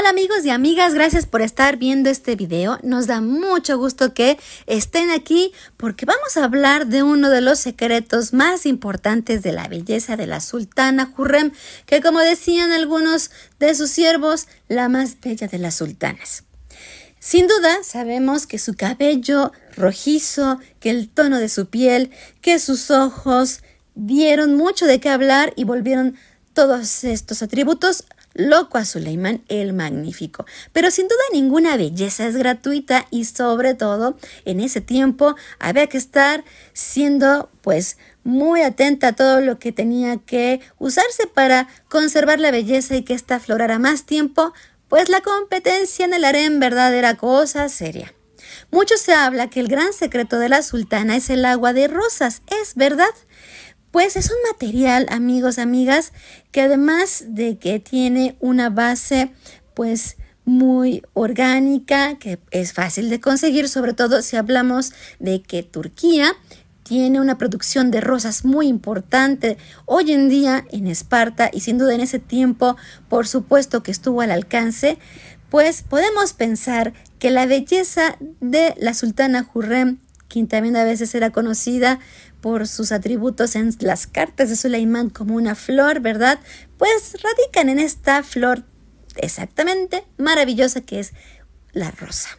Hola amigos y amigas, gracias por estar viendo este video. Nos da mucho gusto que estén aquí porque vamos a hablar de uno de los secretos más importantes de la belleza de la sultana Hurrem, que como decían algunos de sus siervos, la más bella de las sultanas. Sin duda, sabemos que su cabello rojizo, que el tono de su piel, que sus ojos dieron mucho de qué hablar y volvieron todos estos atributos loco a Suleiman el Magnífico. Pero sin duda ninguna belleza es gratuita y sobre todo en ese tiempo había que estar siendo pues muy atenta a todo lo que tenía que usarse para conservar la belleza y que ésta florara más tiempo, pues la competencia en el harén verdad era cosa seria. Mucho se habla que el gran secreto de la sultana es el agua de rosas, ¿es verdad? pues es un material, amigos, amigas, que además de que tiene una base, pues muy orgánica, que es fácil de conseguir, sobre todo si hablamos de que Turquía tiene una producción de rosas muy importante hoy en día en Esparta y sin duda en ese tiempo, por supuesto que estuvo al alcance, pues podemos pensar que la belleza de la sultana Hurrem quien también a veces era conocida por sus atributos en las cartas de Suleimán como una flor, ¿verdad? Pues radican en esta flor exactamente maravillosa que es la rosa.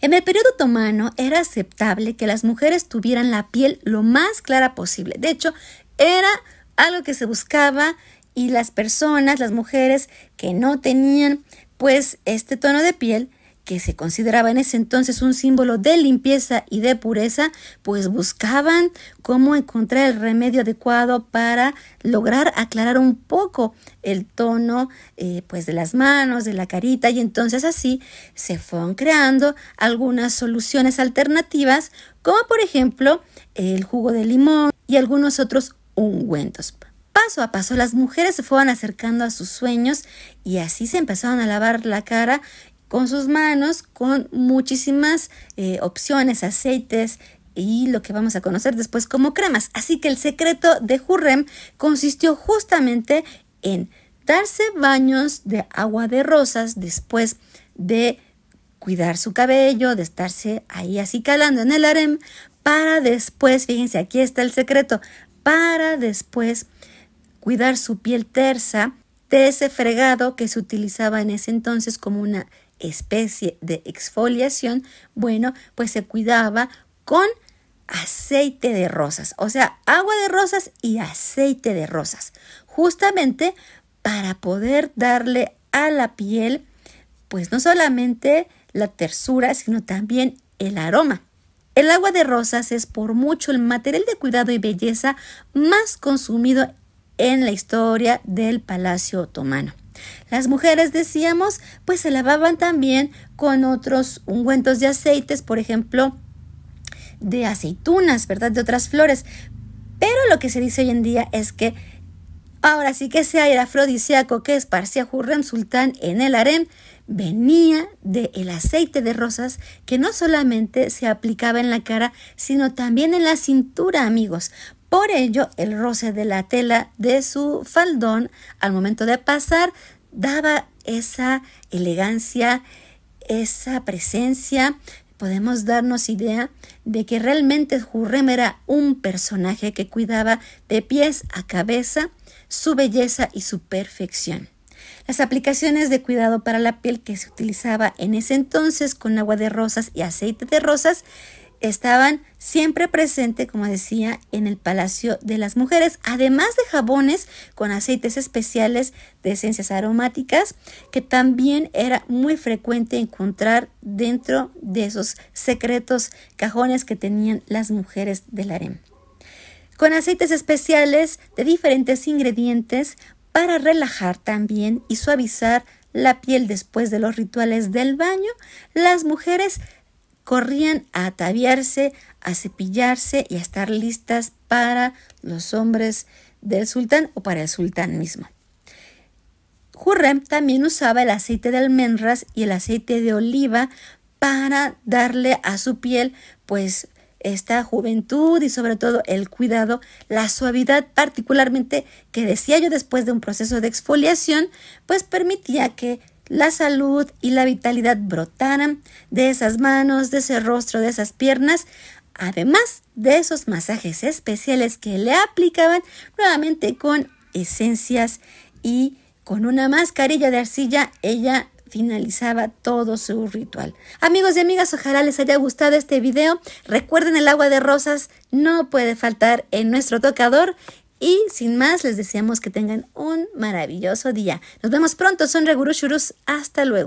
En el periodo otomano era aceptable que las mujeres tuvieran la piel lo más clara posible. De hecho, era algo que se buscaba y las personas, las mujeres que no tenían pues este tono de piel, que se consideraba en ese entonces un símbolo de limpieza y de pureza, pues buscaban cómo encontrar el remedio adecuado para lograr aclarar un poco el tono eh, pues de las manos, de la carita y entonces así se fueron creando algunas soluciones alternativas como por ejemplo el jugo de limón y algunos otros ungüentos paso a paso las mujeres se fueron acercando a sus sueños y así se empezaron a lavar la cara con sus manos con muchísimas eh, opciones, aceites y lo que vamos a conocer después como cremas. Así que el secreto de Hurrem consistió justamente en darse baños de agua de rosas después de cuidar su cabello, de estarse ahí así calando en el harem, para después, fíjense, aquí está el secreto, para después cuidar su piel tersa de ese fregado que se utilizaba en ese entonces como una especie de exfoliación, bueno, pues se cuidaba con aceite de rosas, o sea, agua de rosas y aceite de rosas, justamente para poder darle a la piel, pues no solamente la tersura, sino también el aroma. El agua de rosas es por mucho el material de cuidado y belleza más consumido en la historia del Palacio Otomano. Las mujeres, decíamos, pues se lavaban también con otros ungüentos de aceites, por ejemplo, de aceitunas, ¿verdad? De otras flores. Pero lo que se dice hoy en día es que ahora sí que ese aire afrodisíaco que esparcía Hurrem Sultán en el harem venía del aceite de rosas que no solamente se aplicaba en la cara, sino también en la cintura, amigos, por ello, el roce de la tela de su faldón al momento de pasar daba esa elegancia, esa presencia. Podemos darnos idea de que realmente Jurrem era un personaje que cuidaba de pies a cabeza su belleza y su perfección. Las aplicaciones de cuidado para la piel que se utilizaba en ese entonces con agua de rosas y aceite de rosas estaban siempre presentes como decía, en el Palacio de las Mujeres, además de jabones con aceites especiales de esencias aromáticas, que también era muy frecuente encontrar dentro de esos secretos cajones que tenían las mujeres del harem. Con aceites especiales de diferentes ingredientes para relajar también y suavizar la piel después de los rituales del baño, las mujeres corrían a ataviarse, a cepillarse y a estar listas para los hombres del sultán o para el sultán mismo. Hurrem también usaba el aceite de almendras y el aceite de oliva para darle a su piel pues esta juventud y sobre todo el cuidado, la suavidad particularmente que decía yo después de un proceso de exfoliación, pues permitía que la salud y la vitalidad brotaran de esas manos, de ese rostro, de esas piernas, además de esos masajes especiales que le aplicaban nuevamente con esencias y con una mascarilla de arcilla, ella finalizaba todo su ritual. Amigos y amigas, ojalá les haya gustado este video. Recuerden el agua de rosas no puede faltar en nuestro tocador y sin más, les deseamos que tengan un maravilloso día. Nos vemos pronto, son Regurushurus. Hasta luego.